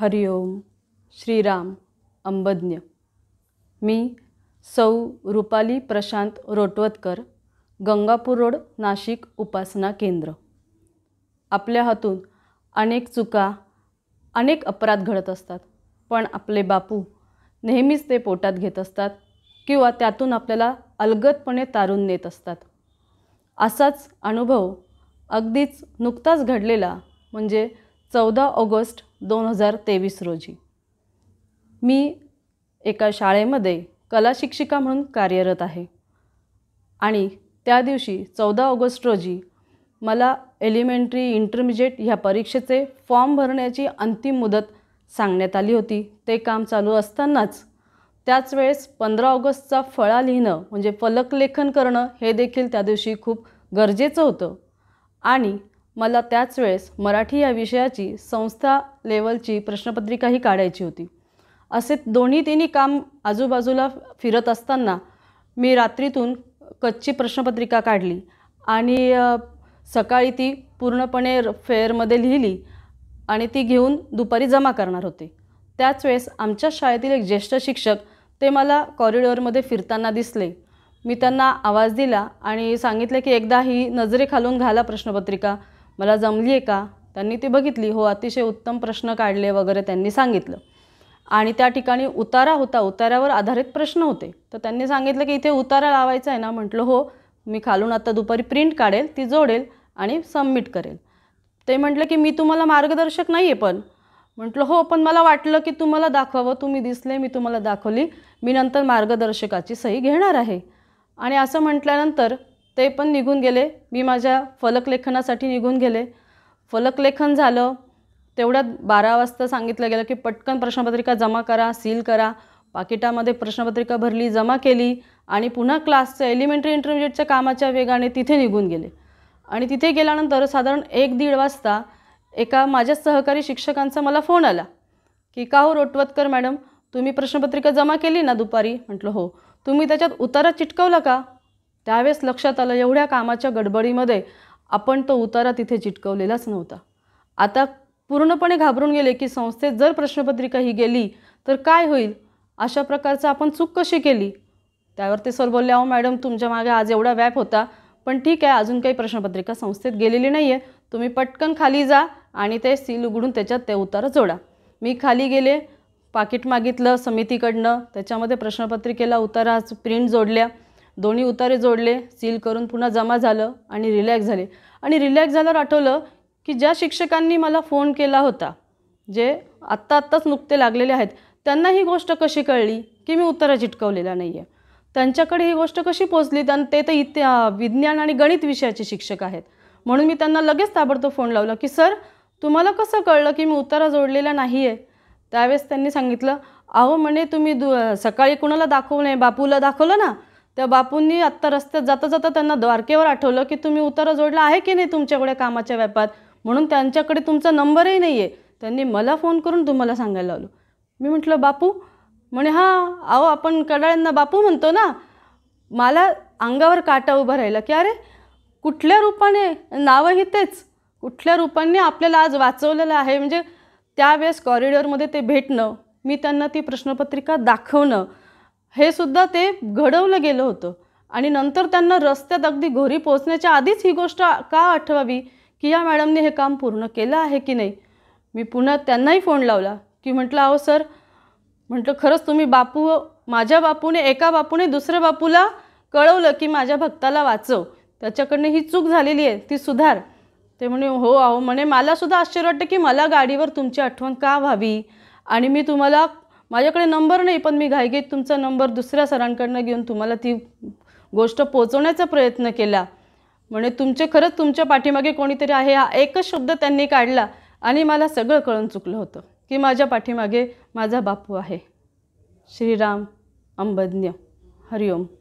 हरिओम श्रीराम अंबज्ञ मी सौ रुपाली प्रशांत रोटवतकर गंगापूर रोड नाशिक उपासना केंद्र आपल्या हातून अनेक चुका अनेक अपराध घडत असतात पण आपले बापू नेहमीच ते पोटात घेत असतात किंवा त्यातून आपल्याला अलगदपणे तारून नेत असतात असाच अनुभव अगदीच नुकताच घडलेला म्हणजे चौदा ऑगस्ट दोन हजार तेवीस रोजी मी एका शाळेमध्ये कला शिक्षिका म्हणून कार्यरत आहे आणि त्या दिवशी चौदा ऑगस्ट रोजी मला एलिमेंटरी इंटरमिजिएट ह्या परीक्षेचे फॉर्म भरण्याची अंतिम मुदत सांगण्यात आली होती ते काम चालू असतानाच त्याच वेळेस पंधरा ऑगस्टचा फळा लिहिणं म्हणजे फलकलेखन करणं हे देखील त्या दिवशी खूप गरजेचं होतं आणि मला त्याच वेळेस मराठी या विषयाची संस्था लेवलची प्रश्नपत्रिकाही काढायची होती असे दोन्ही तिन्ही काम आजूबाजूला फिरत असताना मी रात्रीतून कच्ची प्रश्नपत्रिका काढली आणि सकाळी ती पूर्णपणे फेअरमध्ये लिहिली आणि ती घेऊन दुपारी जमा करणार होते त्याच वेळेस आमच्या शाळेतील एक ज्येष्ठ शिक्षक ते मला कॉरिडॉरमध्ये फिरताना दिसले मी त्यांना आवाज दिला आणि सांगितले की एकदा ही नजरेखालून घाला प्रश्नपत्रिका मला जमली आहे का त्यांनी ती बघितली हो अतिशय उत्तम प्रश्न काढले वगैरे त्यांनी सांगितलं आणि त्या ठिकाणी उतारा होता उताऱ्यावर आधारित प्रश्न होते तर त्यांनी सांगितलं की इथे उतारा लावायचा आहे ना म्हटलं हो मी खालून आता दुपारी प्रिंट काढेल ती जोडेल आणि सबमिट करेल ते म्हटलं की मी तुम्हाला मार्गदर्शक नाही आहे पण म्हटलं हो पण मला वाटलं की तुम्हाला दाखवावं तुम्ही दिसले मी तुम्हाला दाखवली मी नंतर मार्गदर्शकाची सही घेणार आहे आणि असं म्हटल्यानंतर ते पण निघून गेले मी माझ्या फलकलेखनासाठी निघून गेले फलकलेखन झालं तेवढ्यात बारा वाजता सांगितलं गेलं की पटकन प्रश्नपत्रिका जमा करा सील करा पाकिटामध्ये प्रश्नपत्रिका भरली जमा केली आणि पुन्हा क्लासचं एलिमेंटरी इंटरमिजिएटच्या कामाच्या वेगाने तिथे निघून गेले आणि तिथे गेल्यानंतर साधारण एक दीड वाजता एका माझ्या सहकारी शिक्षकांचा मला फोन आला की का हो रोटवतकर मॅडम तुम्ही प्रश्नपत्रिका जमा केली ना दुपारी म्हटलं हो तुम्ही त्याच्यात उतारा चिटकवला का त्यावेळेस लक्षात आलं एवढ्या कामाच्या गडबडीमध्ये आपण तो उतारा तिथे चिटकवलेलाच नव्हता आता पूर्णपणे घाबरून गेले की संस्थेत जर प्रश्नपत्रिका ही गेली तर काय होईल अशा प्रकारचं आपण चूक कशी केली त्यावर ते सर बोलले अहो मॅडम तुमच्या मागे आज एवढा व्याप होता पण ठीक आहे अजून काही प्रश्नपत्रिका संस्थेत गेलेली नाही आहे तुम्ही पटकन खाली जा आणि ते सील उघडून त्याच्यात ते उतारा जोडा मी खाली गेले पाकिट मागितलं समितीकडनं त्याच्यामध्ये प्रश्नपत्रिकेला उतारा प्रिंट जोडल्या दोन्ही उतारे जोडले सील करून पुन्हा जमा झालं आणि रिलॅक्स झाले आणि रिलॅक्स झाल्यावर आठवलं की ज्या शिक्षकांनी मला फोन केला होता जे आत्ता आत्ताच नुकते लागलेले आहेत त्यांना ही गोष्ट कशी कळली की मी उतारा चिटकवलेला नाही आहे त्यांच्याकडे ही गोष्ट कशी पोचली आणि ते तर इत विज्ञान आणि गणित विषयाचे शिक्षक आहेत म्हणून मी त्यांना लगेच ताबडतोब फोन लावला की सर तुम्हाला कसं कळलं की मी उतारा जोडलेला नाही आहे त्यावेळेस त्यांनी सांगितलं अहो म्हणे तुम्ही दु सकाळी कुणाला दाखवू नये बापूला दाखवलं ना त्या बापूंनी आत्ता रस्त्यात जाता जाता त्यांना द्वारकेवर आठवलं की तुम्ही उतारा जोडला आहे की नाही तुमच्याकडे कामाच्या व्यापात म्हणून त्यांच्याकडे तुमचा नंबरही नाही आहे त्यांनी मला फोन करून तुम्हाला सांगायला लावलो मी म्हटलं बापू म्हणे हां अहो आपण कडाळ्यांना बापू म्हणतो ना मला अंगावर काटा उभा राहिला की अरे कुठल्या रूपाने नावंही तेच कुठल्या रूपाने आपल्याला आज वाचवलेलं आहे म्हणजे त्यावेळेस कॉरिडॉरमध्ये ते भेटणं मी त्यांना ती प्रश्नपत्रिका दाखवणं हे सुद्धा ते घडवलं गेलं होतं आणि नंतर त्यांना रस्त्यात अगदी घोरी पोचण्याच्या आधीच ही गोष्ट का आठवावी की या मॅडमने हे काम पूर्ण केलं आहे की नाही मी पुन्हा त्यांनाही फोन लावला की म्हटलं अहो सर म्हटलं खरंच तुम्ही बापू माझ्या बापूने एका बापूने दुसऱ्या बापूला कळवलं की माझ्या भक्ताला वाचव त्याच्याकडनं ही चूक झालेली आहे ती सुधार ते म्हणे हो अहो म्हणे मलासुद्धा आश्चर्य वाटतं की मला गाडीवर तुमची आठवण का व्हावी आणि मी तुम्हाला माझ्याकडे नंबर नाही पण मी घाईघाईत तुमचा नंबर दुसऱ्या सरांकडनं घेऊन तुम्हाला ती गोष्ट पोचवण्याचा प्रयत्न केला म्हणजे तुमचे खरंच तुमच्या पाठीमागे कोणीतरी आहे हा एकच शब्द त्यांनी काढला आणि मला सगळं कळून चुकलं होतं की माझ्या पाठीमागे माझा बापू आहे श्रीराम अंबज्ञ हरिओम